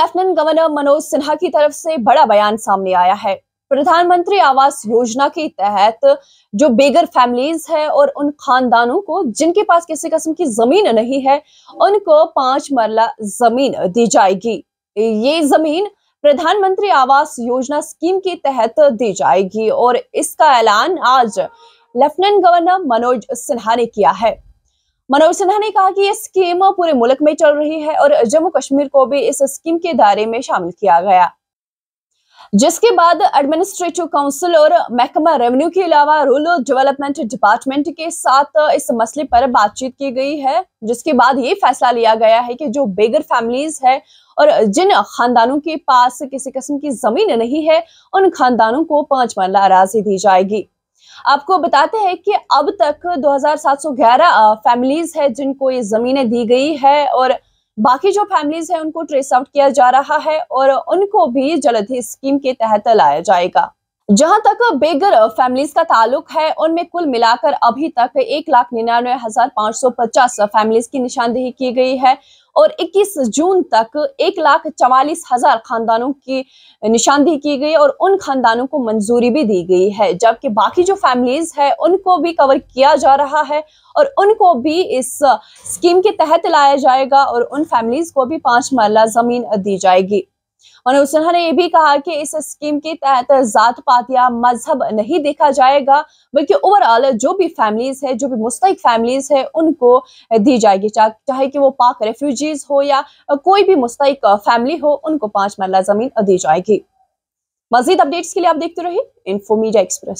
lieutenant governor Manoj Sinha की तरफ से बड़ा बयान सामने आया है प्रधानमंत्री आवास योजना के तहत जो बेगर फैमिलीज है और उन खानदानों को जिनके पास किसी किस्म की जमीन नहीं है उनको पांच मरला जमीन दी जाएगी ये जमीन प्रधानमंत्री आवास योजना स्कीम के तहत दी जाएगी और इसका ऐलान आज लेफ्टिनेंट गवर्नर मनोज सिन्हा ने किया है मनोज सिन्हा ने कहा कि ये स्कीम पूरे मुल्क में चल रही है और जम्मू कश्मीर को भी इस स्कीम के दायरे में शामिल किया गया जिसके बाद एडमिनिस्ट्रेटिव काउंसिल और महकमा रेवेन्यू के अलावा रूरल डेवलपमेंट डिपार्टमेंट के साथ इस मसले पर बातचीत की गई है जिसके बाद ये फैसला लिया गया है कि जो बेगर फैमिलीज है और जिन खानदानों के पास किसी किस्म की जमीन नहीं है उन खानदानों को पांच मरला राशि दी जाएगी आपको बताते हैं कि अब तक 2711 फैमिलीज है जिनको ये ज़मीनें दी गई है और बाकी जो फैमिलीज है उनको ट्रेस आउट किया जा रहा है और उनको भी जल्द ही स्कीम के तहत लाया जाएगा जहां तक बेगर फैमिलीज का ताल्लुक है उनमें कुल मिलाकर अभी तक एक लाख निन्यानवे हजार पांच सौ पचास फैमिलीज की निशानदेही की गई है और 21 जून तक एक लाख चवालीस हजार खानदानों की निशानदेही की गई और उन खानदानों को मंजूरी भी दी गई है जबकि बाकी जो फैमिलीज है उनको भी कवर किया जा रहा है और उनको भी इस स्कीम के तहत लाया जाएगा और उन फैमिलीज को भी पांच मरला जमीन दी जाएगी मनोज सिन्हा ने यह भी कहा कि इस स्कीम के तहत जात पात या मजहब नहीं देखा जाएगा बल्कि ओवरऑल जो भी फैमिलीज है जो भी मुस्तक फैमिलीज है उनको दी जाएगी चाहे कि वो पाक रेफ्यूजीज हो या कोई भी मुस्तक फैमिली हो उनको पांच मरला जमीन दी जाएगी मजीद अपडेट्स के लिए आप देखते रहिए इन्फोमीडिया एक्सप्रेस